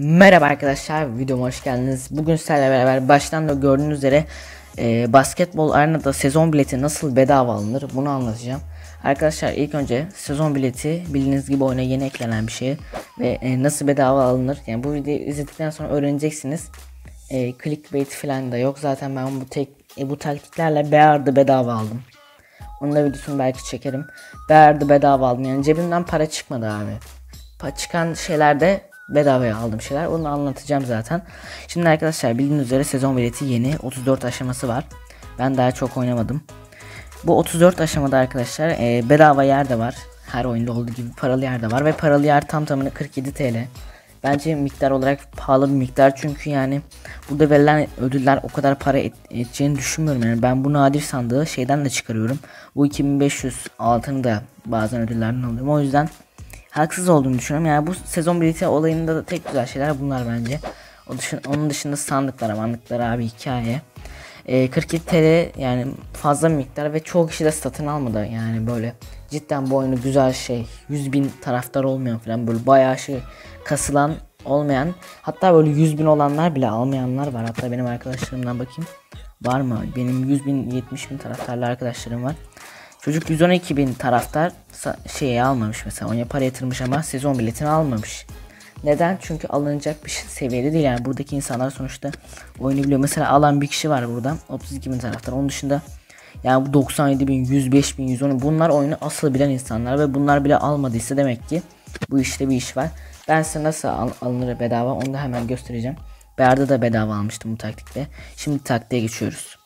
Merhaba arkadaşlar videoma hoş geldiniz. Bugün sizlerle beraber baştan da gördüğünüz üzere e, basketbol arenada sezon bileti nasıl bedava alınır bunu anlatacağım. Arkadaşlar ilk önce sezon bileti bildiğiniz gibi oyuna yeni eklenen bir şey ve e, nasıl bedava alınır. Yani bu videoyu izledikten sonra öğreneceksiniz. E, clickbait falan da yok zaten ben bu tek e, bu taktiklerle beardı bedava aldım. Onun da videosunu belki çekerim. Beardı bedava aldım yani cebimden para çıkmadı abi. Pa çıkan şeylerde bedavaya aldığım şeyler. Onu anlatacağım zaten. Şimdi arkadaşlar bildiğiniz üzere sezon bileti yeni. 34 aşaması var. Ben daha çok oynamadım. Bu 34 aşamada arkadaşlar e, bedava yer de var. Her oyunda olduğu gibi paralı yer de var. Ve paralı yer tam tamına 47 TL. Bence miktar olarak pahalı bir miktar çünkü yani burada verilen ödüller o kadar para et, edeceğini düşünmüyorum yani ben bu nadir sandığı şeyden de çıkarıyorum. Bu 2500 altını da bazen ödüllerden alıyorum o yüzden haksız olduğunu düşünüyorum. Yani bu sezon bileti olayında da tek güzel şeyler bunlar bence. O dışın, onun dışında sandıklar, mandıklar abi hikaye. E, 47 TL yani fazla miktar ve çoğu kişi de satın almadı yani böyle cidden bu oyunu güzel şey 100 bin taraftar olmayan falan böyle bayağı şey kasılan olmayan hatta böyle 100 bin olanlar bile almayanlar var hatta benim arkadaşlarımdan bakayım var mı benim 100 bin 70 bin taraftarlı arkadaşlarım var Çocuk 112 bin taraftar şeye almamış mesela. Ona para yatırmış ama sezon biletini almamış. Neden? Çünkü alınacak bir seviyede değil. Yani buradaki insanlar sonuçta oyunu biliyor. Mesela alan bir kişi var burada. 32 bin taraftar. Onun dışında yani bu 97 bin, 105 bin, 110 bunlar oyunu asıl bilen insanlar ve bunlar bile almadıysa demek ki bu işte bir iş var. Ben size nasıl al alınır bedava onu da hemen göstereceğim. Berda da bedava almıştım bu taktikle. Şimdi taktiğe geçiyoruz.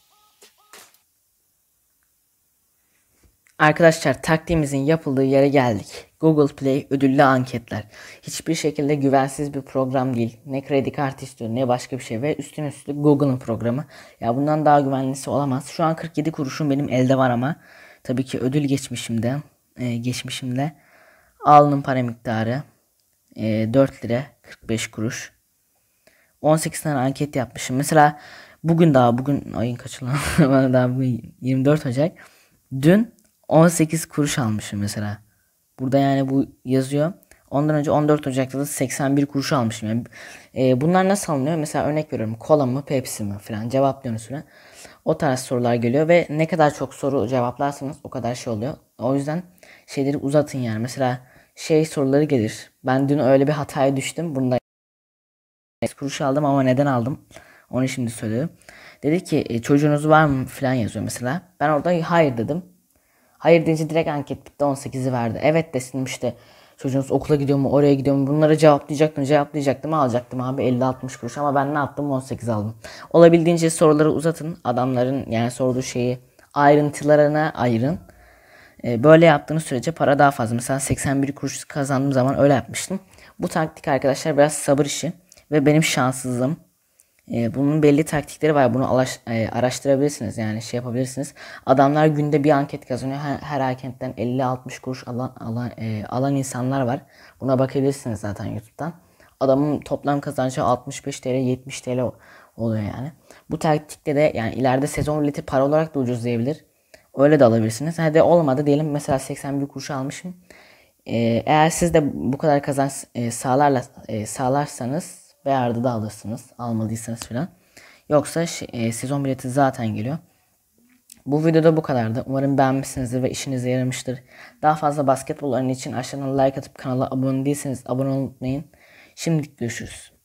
Arkadaşlar taktiğimizin yapıldığı yere geldik. Google Play ödüllü anketler. Hiçbir şekilde güvensiz bir program değil. Ne kredi kartı istiyor ne başka bir şey ve üstün üstlük Google'ın programı. Ya bundan daha güvenlisi olamaz. Şu an 47 kuruşum benim elde var ama tabii ki ödül geçmişimde e, geçmişimde alnım para miktarı e, 4 lira 45 kuruş. 18 tane anket yapmışım. Mesela bugün daha bugün ayın kaçı lan? daha bugün 24 Ocak. Dün 18 kuruş almışım mesela. Burada yani bu yazıyor. Ondan önce 14 Ocak'ta da 81 kuruş almışım. Yani, e, bunlar nasıl alınıyor? Mesela örnek veriyorum. Kola mı Pepsi mi falan cevaplıyorum üstüne. O tarz sorular geliyor ve ne kadar çok soru cevaplarsanız o kadar şey oluyor. O yüzden şeyleri uzatın yani. Mesela şey soruları gelir. Ben dün öyle bir hataya düştüm. Bunda kuruş aldım ama neden aldım? Onu şimdi söylüyorum. Dedi ki e, çocuğunuz var mı falan yazıyor mesela. Ben orada hayır dedim. Hayır deyince direkt anket bitti 18'i verdi. Evet desin işte çocuğunuz okula gidiyor mu oraya gidiyor mu bunlara cevaplayacaktım cevaplayacaktım alacaktım abi 50-60 kuruş ama ben ne yaptım 18 aldım. Olabildiğince soruları uzatın adamların yani sorduğu şeyi ayrıntılarına ayırın. Ee, böyle yaptığınız sürece para daha fazla. Mesela 81 kuruş kazandığım zaman öyle yapmıştım. Bu taktik arkadaşlar biraz sabır işi ve benim şanssızlığım. Ee, bunun belli taktikleri var. Bunu alaş, e, araştırabilirsiniz. Yani şey yapabilirsiniz. Adamlar günde bir anket kazanıyor. Her, her anketten 50-60 kuruş alan, alan, e, alan insanlar var. Buna bakabilirsiniz zaten YouTube'dan. Adamın toplam kazancı 65 TL 70 TL oluyor yani. Bu taktikte de yani ileride sezon bileti para olarak da ucuzlayabilir. Öyle de alabilirsiniz. Hadi olmadı diyelim mesela 81 kuruş almışım. Ee, eğer siz de bu kadar kazanç e, sağlarla, e, sağlarsanız Beğerde de alırsınız. Almadıysanız filan. Yoksa şey, e, sezon bileti zaten geliyor. Bu videoda bu kadardı. Umarım beğenmişsinizdir ve işinize yaramıştır. Daha fazla basketbol oyunu için aşağıdan like atıp kanala abone değilseniz abone olmayı Şimdilik görüşürüz.